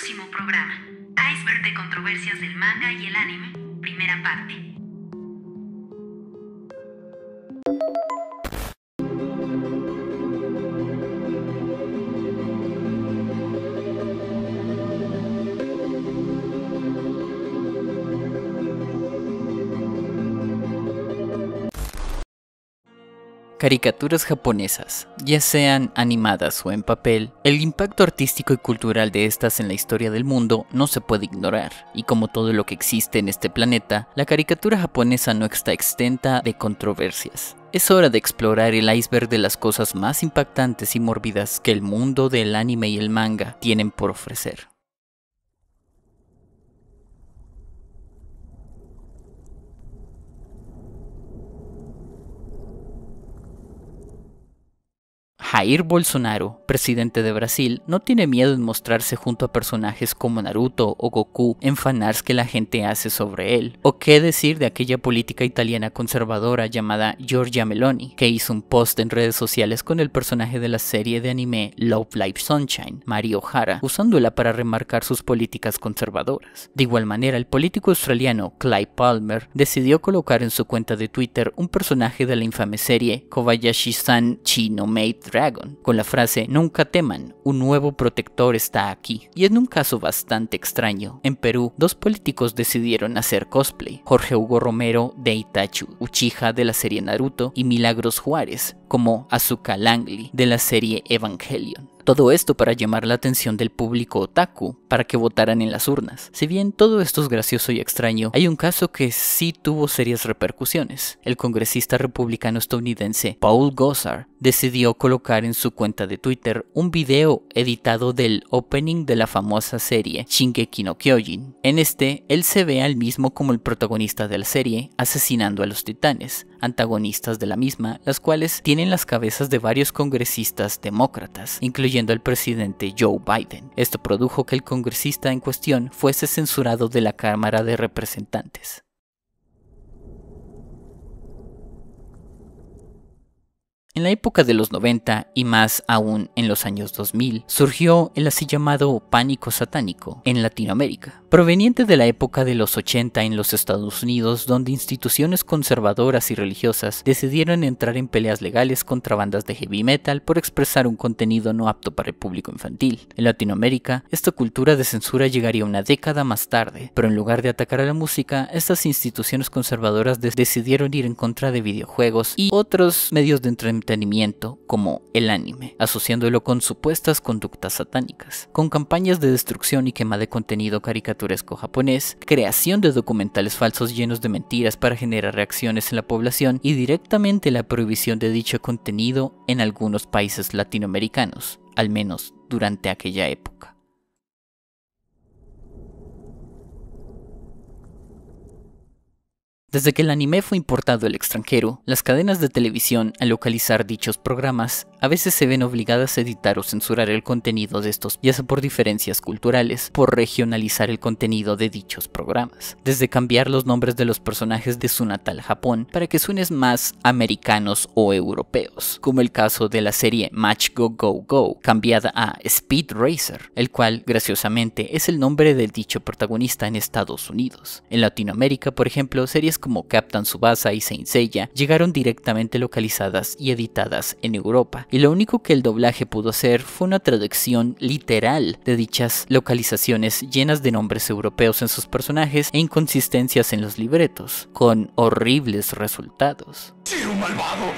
próximo programa. Iceberg de controversias del manga y el anime, primera parte. caricaturas japonesas, ya sean animadas o en papel, el impacto artístico y cultural de estas en la historia del mundo no se puede ignorar, y como todo lo que existe en este planeta, la caricatura japonesa no está extenta de controversias. Es hora de explorar el iceberg de las cosas más impactantes y mórbidas que el mundo del anime y el manga tienen por ofrecer. Jair Bolsonaro, presidente de Brasil, no tiene miedo en mostrarse junto a personajes como Naruto o Goku en fanarts que la gente hace sobre él. O qué decir de aquella política italiana conservadora llamada Giorgia Meloni, que hizo un post en redes sociales con el personaje de la serie de anime Love Life Sunshine, Mario Hara, usándola para remarcar sus políticas conservadoras. De igual manera, el político australiano Clive Palmer decidió colocar en su cuenta de Twitter un personaje de la infame serie Kobayashi-san Chino Maid con la frase Nunca teman, un nuevo protector está aquí. Y en un caso bastante extraño, en Perú, dos políticos decidieron hacer cosplay, Jorge Hugo Romero de Itachu, Uchiha de la serie Naruto y Milagros Juárez, como Azuka Langley de la serie Evangelion. Todo esto para llamar la atención del público otaku para que votaran en las urnas. Si bien todo esto es gracioso y extraño, hay un caso que sí tuvo serias repercusiones. El congresista republicano estadounidense Paul Gosar decidió colocar en su cuenta de Twitter un video editado del opening de la famosa serie Shingeki no Kyojin. En este, él se ve al mismo como el protagonista de la serie, asesinando a los titanes, antagonistas de la misma, las cuales tienen las cabezas de varios congresistas demócratas, incluyendo al presidente Joe Biden. Esto produjo que el congresista en cuestión fuese censurado de la Cámara de Representantes. En la época de los 90 y más aún en los años 2000, surgió el así llamado pánico satánico en Latinoamérica, proveniente de la época de los 80 en los Estados Unidos, donde instituciones conservadoras y religiosas decidieron entrar en peleas legales contra bandas de heavy metal por expresar un contenido no apto para el público infantil. En Latinoamérica, esta cultura de censura llegaría una década más tarde, pero en lugar de atacar a la música, estas instituciones conservadoras decidieron ir en contra de videojuegos y otros medios de entretenimiento como el anime, asociándolo con supuestas conductas satánicas, con campañas de destrucción y quema de contenido caricaturesco japonés, creación de documentales falsos llenos de mentiras para generar reacciones en la población y directamente la prohibición de dicho contenido en algunos países latinoamericanos, al menos durante aquella época. Desde que el anime fue importado al extranjero, las cadenas de televisión, al localizar dichos programas, a veces se ven obligadas a editar o censurar el contenido de estos, ya sea por diferencias culturales, por regionalizar el contenido de dichos programas, desde cambiar los nombres de los personajes de su natal Japón para que suenen más americanos o europeos, como el caso de la serie Match Go Go Go, cambiada a Speed Racer, el cual, graciosamente, es el nombre del dicho protagonista en Estados Unidos. En Latinoamérica, por ejemplo, series como Captain Subasa y Saint Seiya llegaron directamente localizadas y editadas en Europa, y lo único que el doblaje pudo hacer fue una traducción literal de dichas localizaciones llenas de nombres europeos en sus personajes e inconsistencias en los libretos, con horribles resultados. malvado!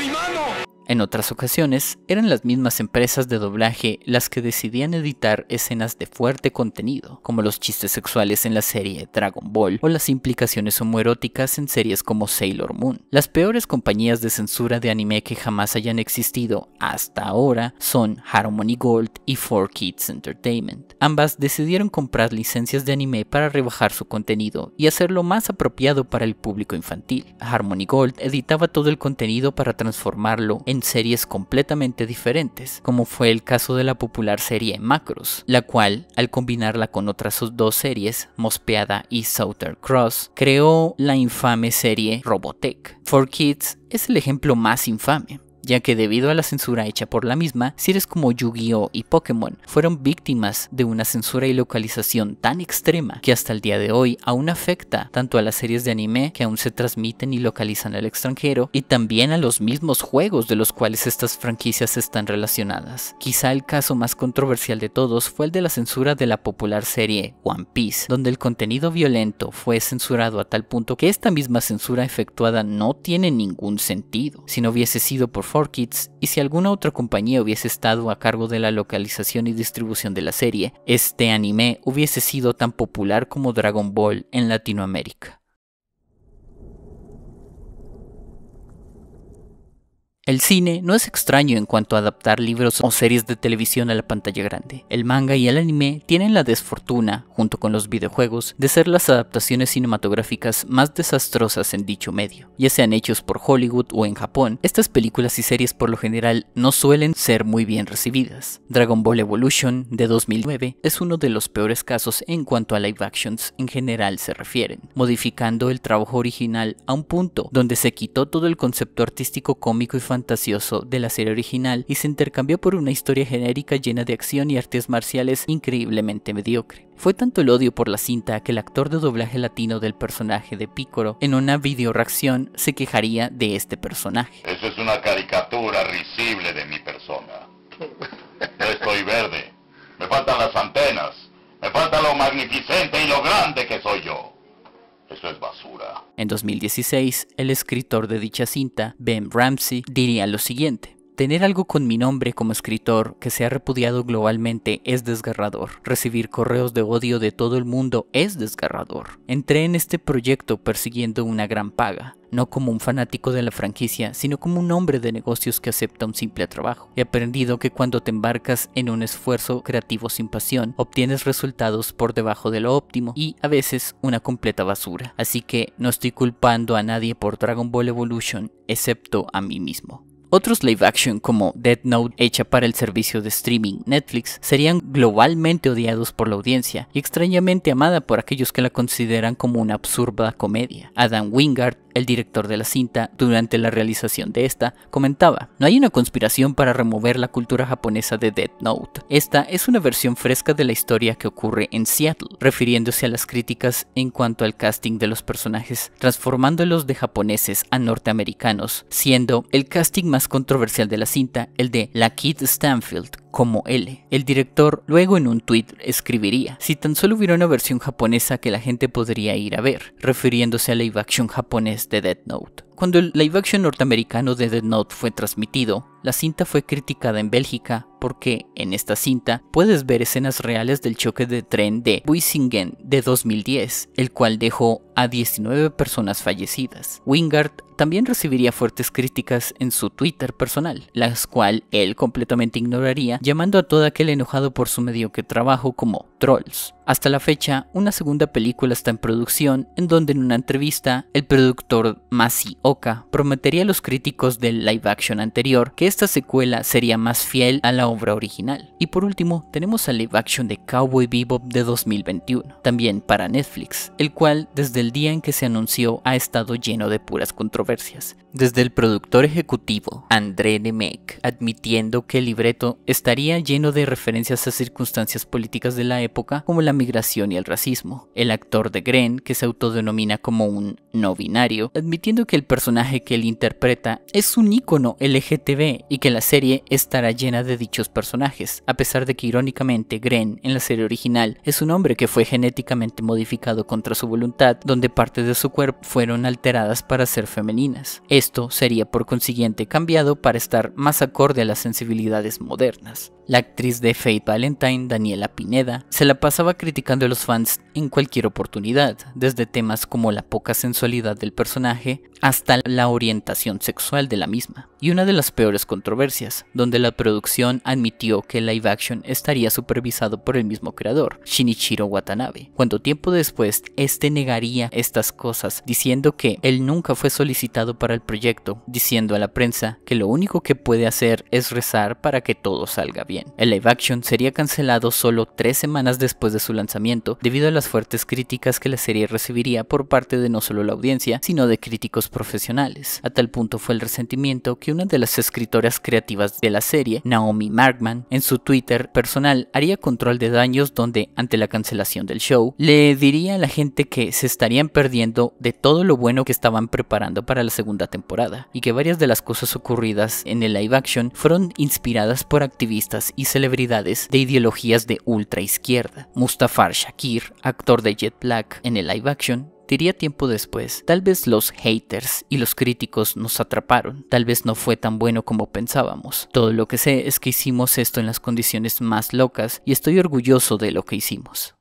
mi mano! En otras ocasiones, eran las mismas empresas de doblaje las que decidían editar escenas de fuerte contenido, como los chistes sexuales en la serie Dragon Ball o las implicaciones homoeróticas en series como Sailor Moon. Las peores compañías de censura de anime que jamás hayan existido hasta ahora son Harmony Gold y 4Kids Entertainment. Ambas decidieron comprar licencias de anime para rebajar su contenido y hacerlo más apropiado para el público infantil. Harmony Gold editaba todo el contenido para transformarlo en en series completamente diferentes, como fue el caso de la popular serie Macros, la cual, al combinarla con otras dos series, Mospeada y Southern Cross, creó la infame serie Robotech. For Kids es el ejemplo más infame, ya que debido a la censura hecha por la misma, series como Yu-Gi-Oh y Pokémon fueron víctimas de una censura y localización tan extrema que hasta el día de hoy aún afecta tanto a las series de anime que aún se transmiten y localizan al extranjero y también a los mismos juegos de los cuales estas franquicias están relacionadas. Quizá el caso más controversial de todos fue el de la censura de la popular serie One Piece, donde el contenido violento fue censurado a tal punto que esta misma censura efectuada no tiene ningún sentido. Si no hubiese sido por 4Kids y si alguna otra compañía hubiese estado a cargo de la localización y distribución de la serie, este anime hubiese sido tan popular como Dragon Ball en Latinoamérica. El cine no es extraño en cuanto a adaptar libros o series de televisión a la pantalla grande. El manga y el anime tienen la desfortuna, junto con los videojuegos, de ser las adaptaciones cinematográficas más desastrosas en dicho medio. Ya sean hechos por Hollywood o en Japón, estas películas y series por lo general no suelen ser muy bien recibidas. Dragon Ball Evolution de 2009 es uno de los peores casos en cuanto a live actions en general se refieren, modificando el trabajo original a un punto donde se quitó todo el concepto artístico cómico y fantástico fantasioso de la serie original y se intercambió por una historia genérica llena de acción y artes marciales increíblemente mediocre. Fue tanto el odio por la cinta que el actor de doblaje latino del personaje de Piccolo en una reacción se quejaría de este personaje. Eso es una caricatura risible de mi persona. Yo estoy verde, me faltan las antenas, me falta lo magnificente y lo grande que soy yo. Eso es basura. En 2016, el escritor de dicha cinta, Ben Ramsey, diría lo siguiente. Tener algo con mi nombre como escritor que se ha repudiado globalmente es desgarrador. Recibir correos de odio de todo el mundo es desgarrador. Entré en este proyecto persiguiendo una gran paga no como un fanático de la franquicia, sino como un hombre de negocios que acepta un simple trabajo. He aprendido que cuando te embarcas en un esfuerzo creativo sin pasión, obtienes resultados por debajo de lo óptimo y a veces una completa basura. Así que no estoy culpando a nadie por Dragon Ball Evolution, excepto a mí mismo. Otros live action como Dead Note hecha para el servicio de streaming Netflix serían globalmente odiados por la audiencia y extrañamente amada por aquellos que la consideran como una absurda comedia. Adam Wingard el director de la cinta, durante la realización de esta, comentaba, no hay una conspiración para remover la cultura japonesa de Death Note. Esta es una versión fresca de la historia que ocurre en Seattle, refiriéndose a las críticas en cuanto al casting de los personajes, transformándolos de japoneses a norteamericanos, siendo el casting más controversial de la cinta el de la Kid Stanfield como L. El director luego en un tweet escribiría, si tan solo hubiera una versión japonesa que la gente podría ir a ver, refiriéndose a la live action japonesa de este Death Note. Cuando el live action norteamericano de Dead Note fue transmitido, la cinta fue criticada en Bélgica porque en esta cinta puedes ver escenas reales del choque de tren de Buisingen de 2010, el cual dejó a 19 personas fallecidas. Wingard también recibiría fuertes críticas en su Twitter personal, las cual él completamente ignoraría, llamando a todo aquel enojado por su mediocre trabajo como trolls. Hasta la fecha, una segunda película está en producción, en donde en una entrevista, el productor Masi Oka prometería a los críticos del live action anterior que esta secuela sería más fiel a la obra original. Y por último, tenemos a live action de Cowboy Bebop de 2021, también para Netflix, el cual desde el día en que se anunció ha estado lleno de puras controversias. Desde el productor ejecutivo, André Nemec, admitiendo que el libreto estaría lleno de referencias a circunstancias políticas de la época como la migración y el racismo. El actor de Gren, que se autodenomina como un no binario, admitiendo que el personaje que él interpreta es un ícono LGTB y que la serie estará llena de dichos personajes, a pesar de que irónicamente Gren en la serie original es un hombre que fue genéticamente modificado contra su voluntad, donde partes de su cuerpo fueron alteradas para ser femeninas. Esto sería por consiguiente cambiado para estar más acorde a las sensibilidades modernas. La actriz de Fate Valentine, Daniela Pineda, se la pasaba criticando a los fans en cualquier oportunidad, desde temas como la poca sensualidad del personaje hasta la orientación sexual de la misma. Y una de las peores controversias, donde la producción admitió que el live action estaría supervisado por el mismo creador, Shinichiro Watanabe, cuando tiempo después este negaría estas cosas, diciendo que él nunca fue solicitado para el proyecto, diciendo a la prensa que lo único que puede hacer es rezar para que todo salga bien. El live action sería cancelado solo tres semanas después de su lanzamiento, debido a las fuertes críticas que la serie recibiría por parte de no solo la audiencia, sino de críticos profesionales. A tal punto fue el resentimiento que una de las escritoras creativas de la serie, Naomi Markman, en su Twitter personal haría control de daños donde, ante la cancelación del show, le diría a la gente que se estarían perdiendo de todo lo bueno que estaban preparando para la segunda temporada, y que varias de las cosas ocurridas en el live action fueron inspiradas por activistas y celebridades de ideologías de ultra izquierda Mustafar Shakir, actor de Jet Black en el live action, diría tiempo después, tal vez los haters y los críticos nos atraparon, tal vez no fue tan bueno como pensábamos. Todo lo que sé es que hicimos esto en las condiciones más locas y estoy orgulloso de lo que hicimos.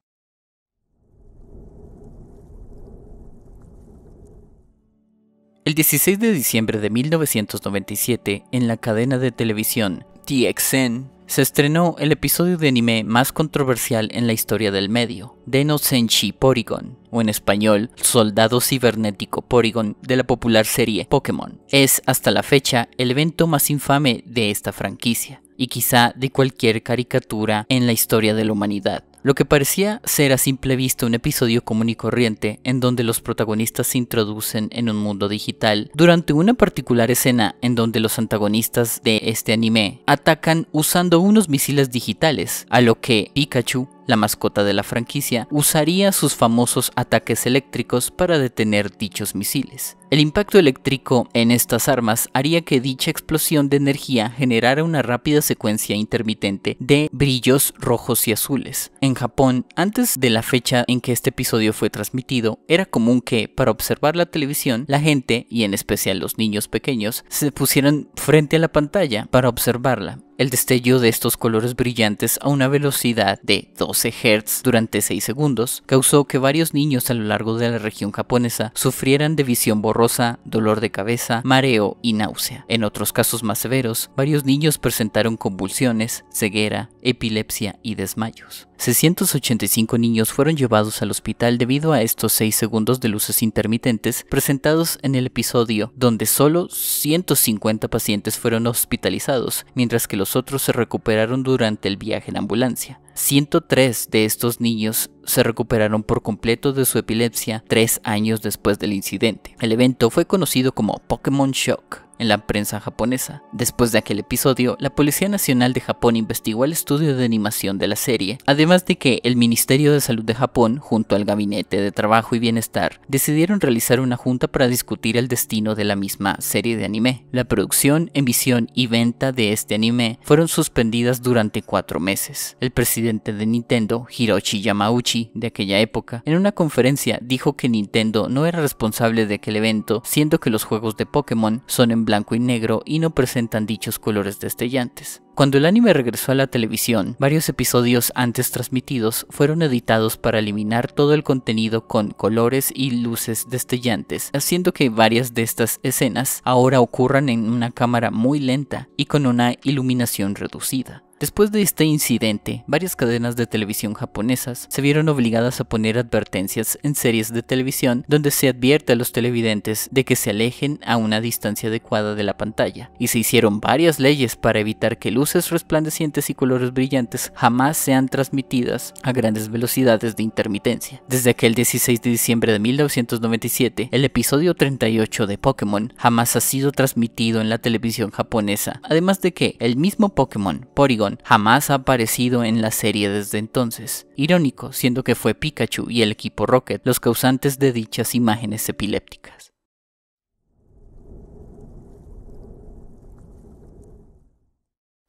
El 16 de diciembre de 1997, en la cadena de televisión TXN, se estrenó el episodio de anime más controversial en la historia del medio, Deno Senshi Porygon, o en español, Soldado Cibernético Porygon de la popular serie Pokémon. Es hasta la fecha el evento más infame de esta franquicia, y quizá de cualquier caricatura en la historia de la humanidad. Lo que parecía ser a simple vista un episodio común y corriente, en donde los protagonistas se introducen en un mundo digital, durante una particular escena en donde los antagonistas de este anime atacan usando unos misiles digitales, a lo que Pikachu la mascota de la franquicia, usaría sus famosos ataques eléctricos para detener dichos misiles. El impacto eléctrico en estas armas haría que dicha explosión de energía generara una rápida secuencia intermitente de brillos rojos y azules. En Japón, antes de la fecha en que este episodio fue transmitido, era común que, para observar la televisión, la gente, y en especial los niños pequeños, se pusieran frente a la pantalla para observarla el destello de estos colores brillantes a una velocidad de 12 Hz durante 6 segundos causó que varios niños a lo largo de la región japonesa sufrieran de visión borrosa, dolor de cabeza, mareo y náusea. En otros casos más severos, varios niños presentaron convulsiones, ceguera, epilepsia y desmayos. 685 niños fueron llevados al hospital debido a estos 6 segundos de luces intermitentes presentados en el episodio, donde solo 150 pacientes fueron hospitalizados, mientras que los otros se recuperaron durante el viaje en ambulancia. 103 de estos niños se recuperaron por completo de su epilepsia tres años después del incidente. El evento fue conocido como Pokémon Shock en la prensa japonesa. Después de aquel episodio, la Policía Nacional de Japón investigó el estudio de animación de la serie, además de que el Ministerio de Salud de Japón, junto al Gabinete de Trabajo y Bienestar, decidieron realizar una junta para discutir el destino de la misma serie de anime. La producción, emisión y venta de este anime fueron suspendidas durante cuatro meses. El presidente de Nintendo, Hiroshi Yamauchi, de aquella época, en una conferencia dijo que Nintendo no era responsable de aquel evento, siendo que los juegos de Pokémon son en blanco y negro y no presentan dichos colores destellantes. Cuando el anime regresó a la televisión, varios episodios antes transmitidos fueron editados para eliminar todo el contenido con colores y luces destellantes, haciendo que varias de estas escenas ahora ocurran en una cámara muy lenta y con una iluminación reducida. Después de este incidente, varias cadenas de televisión japonesas se vieron obligadas a poner advertencias en series de televisión donde se advierte a los televidentes de que se alejen a una distancia adecuada de la pantalla, y se hicieron varias leyes para evitar que luces resplandecientes y colores brillantes jamás sean transmitidas a grandes velocidades de intermitencia. Desde aquel 16 de diciembre de 1997, el episodio 38 de Pokémon jamás ha sido transmitido en la televisión japonesa, además de que el mismo Pokémon, Porygon, jamás ha aparecido en la serie desde entonces. Irónico, siendo que fue Pikachu y el equipo Rocket los causantes de dichas imágenes epilépticas.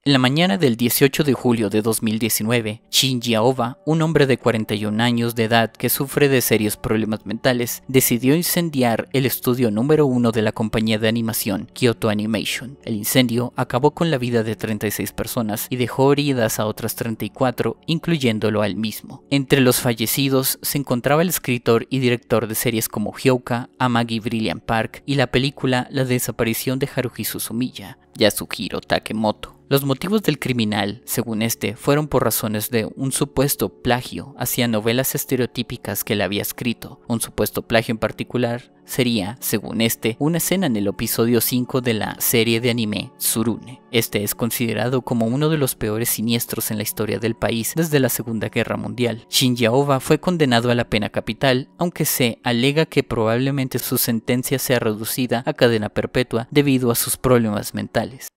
En la mañana del 18 de julio de 2019, Shinji Aoba, un hombre de 41 años de edad que sufre de serios problemas mentales, decidió incendiar el estudio número uno de la compañía de animación Kyoto Animation. El incendio acabó con la vida de 36 personas y dejó heridas a otras 34, incluyéndolo al mismo. Entre los fallecidos se encontraba el escritor y director de series como Hyouka, Amagi Brilliant Park y la película La desaparición de Haruhi Suzumiya, Yasuhiro Takemoto. Los motivos del criminal, según este, fueron por razones de un supuesto plagio hacia novelas estereotípicas que le había escrito. Un supuesto plagio en particular sería, según este, una escena en el episodio 5 de la serie de anime Surune. Este es considerado como uno de los peores siniestros en la historia del país desde la Segunda Guerra Mundial. Shinji fue condenado a la pena capital, aunque se alega que probablemente su sentencia sea reducida a cadena perpetua debido a sus problemas mentales.